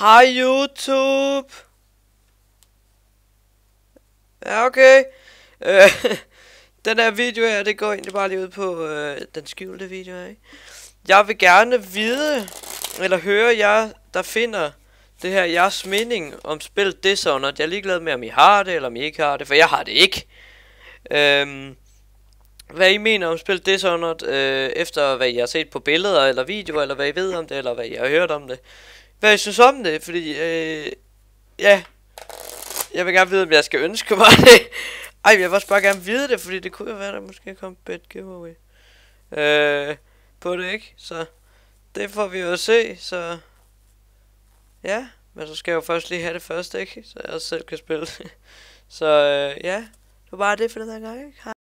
Hej YouTube! Ja, okay. Øh, den her video her, det går egentlig bare lige ud på øh, den skjulte video her, ikke? Jeg vil gerne vide, eller høre jer, der finder det her jeres mening om spillet Dishonored. Jeg er ligeglad med, om I har det, eller om I ikke har det, for jeg har det ikke. Øhm, hvad I mener om spillet Dishonored, øh, efter hvad I har set på billeder, eller videoer, eller hvad I ved om det, eller hvad I har hørt om det hvad jeg synes om det, fordi, øh, ja, jeg vil gerne vide, om jeg skal ønske mig det. Ej, jeg vil også bare gerne vide det, fordi det kunne jo være, der måske kom bed giveaway. Øh, på det, ikke? Så det får vi jo at se, så... Ja, men så skal jeg jo først lige have det første, ikke? Så jeg også selv kan spille det. så øh, ja, det var bare det for den her gang, ikke?